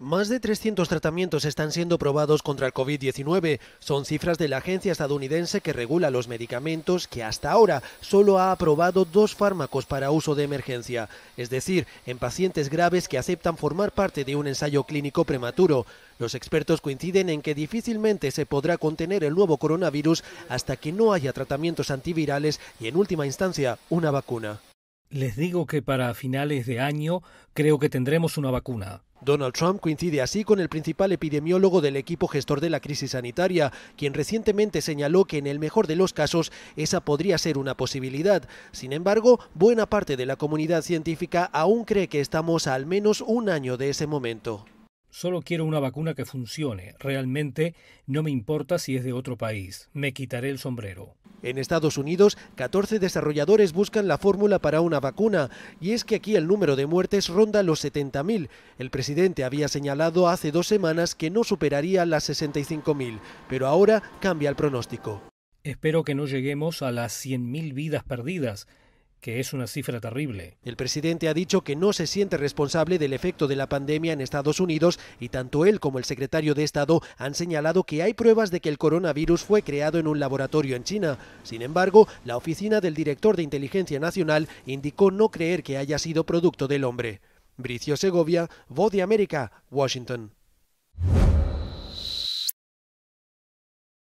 Más de 300 tratamientos están siendo probados contra el COVID-19. Son cifras de la agencia estadounidense que regula los medicamentos que hasta ahora solo ha aprobado dos fármacos para uso de emergencia, es decir, en pacientes graves que aceptan formar parte de un ensayo clínico prematuro. Los expertos coinciden en que difícilmente se podrá contener el nuevo coronavirus hasta que no haya tratamientos antivirales y, en última instancia, una vacuna. Les digo que para finales de año creo que tendremos una vacuna Donald Trump coincide así con el principal epidemiólogo del equipo gestor de la crisis sanitaria, quien recientemente señaló que en el mejor de los casos esa podría ser una posibilidad. Sin embargo, buena parte de la comunidad científica aún cree que estamos al menos un año de ese momento. Solo quiero una vacuna que funcione. Realmente no me importa si es de otro país. Me quitaré el sombrero. En Estados Unidos, 14 desarrolladores buscan la fórmula para una vacuna, y es que aquí el número de muertes ronda los 70.000. El presidente había señalado hace dos semanas que no superaría las 65.000, pero ahora cambia el pronóstico. Espero que no lleguemos a las 100.000 vidas perdidas, que es una cifra terrible. El presidente ha dicho que no se siente responsable del efecto de la pandemia en Estados Unidos y tanto él como el secretario de Estado han señalado que hay pruebas de que el coronavirus fue creado en un laboratorio en China. Sin embargo, la oficina del director de Inteligencia Nacional indicó no creer que haya sido producto del hombre. Bricio Segovia, Voz de América, Washington.